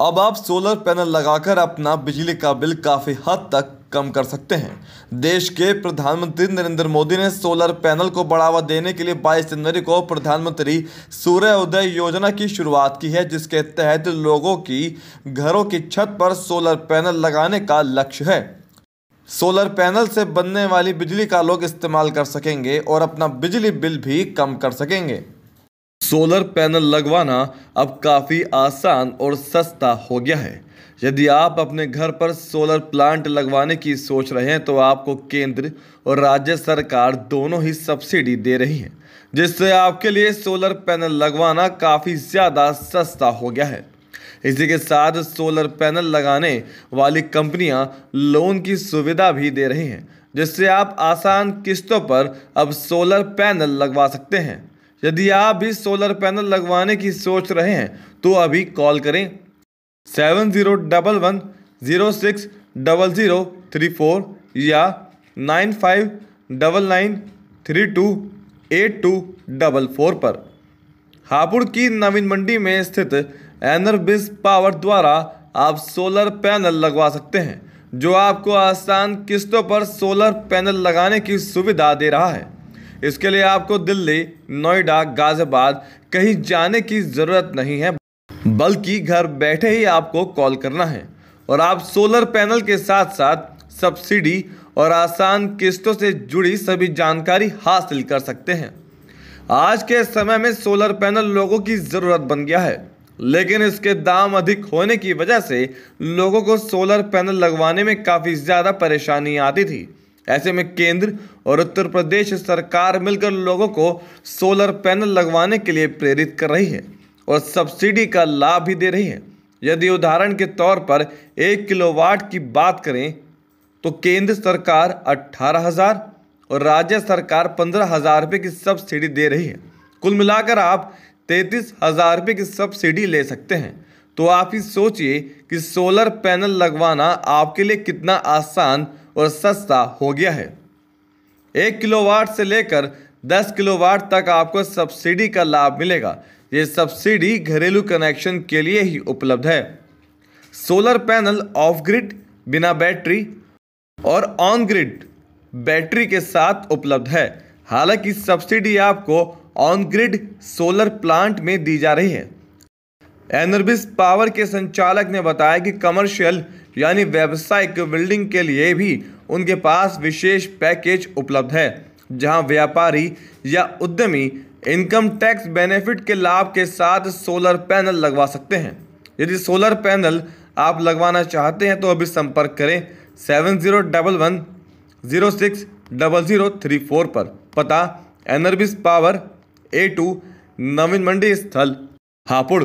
अब आप solar panel लगाकर अपना बिजली का बिल काफ़ी हद तक कम कर सकते हैं देश के प्रधानमंत्री नरेंद्र मोदी ने सोलर पैनल को बढ़ावा देने के लिए 22 जनवरी को प्रधानमंत्री सूर्योदय योजना की शुरुआत की है जिसके तहत लोगों की घरों की छत पर सोलर पैनल लगाने का लक्ष्य है सोलर पैनल से बनने वाली बिजली का लोग इस्तेमाल कर सकेंगे और अपना बिजली बिल भी कम कर सकेंगे सोलर पैनल लगवाना अब काफ़ी आसान और सस्ता हो गया है यदि आप अपने घर पर सोलर प्लांट लगवाने की सोच रहे हैं तो आपको केंद्र और राज्य सरकार दोनों ही सब्सिडी दे रही हैं जिससे आपके लिए सोलर पैनल लगवाना काफ़ी ज़्यादा सस्ता हो गया है इसी के साथ सोलर पैनल लगाने वाली कंपनियां लोन की सुविधा भी दे रही हैं जिससे आप आसान किस्तों पर अब सोलर पैनल लगवा सकते हैं यदि आप भी सोलर पैनल लगवाने की सोच रहे हैं तो अभी कॉल करें seven zero double one zero six double zero three four या nine five double nine three to eight to double four पर हापुड़ की नवीन मंडी में स्थित एनरबिस पावर द्वारा आप सोलर पैनल लगवा सकते हैं जो आपको आसान किस्तों पर सोलर पैनल लगाने की सुविधा दे रहा है इसके लिए आपको दिल्ली नोएडा गाजियाबाद कहीं जाने की ज़रूरत नहीं है बल्कि घर बैठे ही आपको कॉल करना है और आप सोलर पैनल के साथ साथ सब्सिडी और आसान किस्तों से जुड़ी सभी जानकारी हासिल कर सकते हैं आज के समय में सोलर पैनल लोगों की ज़रूरत बन गया है लेकिन इसके दाम अधिक होने की वजह से लोगों को सोलर पैनल लगवाने में काफ़ी ज़्यादा परेशानी आती थी ऐसे में केंद्र और उत्तर प्रदेश सरकार मिलकर लोगों को सोलर पैनल लगवाने के लिए प्रेरित कर रही है और सब्सिडी का लाभ भी दे रही है यदि उदाहरण के तौर पर एक किलोवाट की बात करें तो केंद्र सरकार अट्ठारह हज़ार और राज्य सरकार पंद्रह हज़ार रुपये की सब्सिडी दे रही है कुल मिलाकर आप तैंतीस हज़ार रुपये की सब्सिडी ले सकते हैं तो आप ही सोचिए कि सोलर पैनल लगवाना आपके लिए कितना आसान और सस्ता हो गया है एक किलोवाट से लेकर किलो किलोवाट तक आपको सब्सिडी का लाभ मिलेगा ये सब्सिडी घरेलू कनेक्शन के लिए ही उपलब्ध है सोलर पैनल ऑफ ग्रिड बिना बैटरी और ऑन ग्रिड बैटरी के साथ उपलब्ध है हालांकि सब्सिडी आपको ऑन ग्रिड सोलर प्लांट में दी जा रही है एनर्बिस पावर के संचालक ने बताया कि कमर्शियल यानी व्यावसायिक बिल्डिंग के लिए भी उनके पास विशेष पैकेज उपलब्ध है जहां व्यापारी या उद्यमी इनकम टैक्स बेनिफिट के लाभ के साथ सोलर पैनल लगवा सकते हैं यदि सोलर पैनल आप लगवाना चाहते हैं तो अभी संपर्क करें seven zero double one zero six double zero three four पर पता एनर्बिस पावर ए टू नवीन मंडी स्थल हापुड़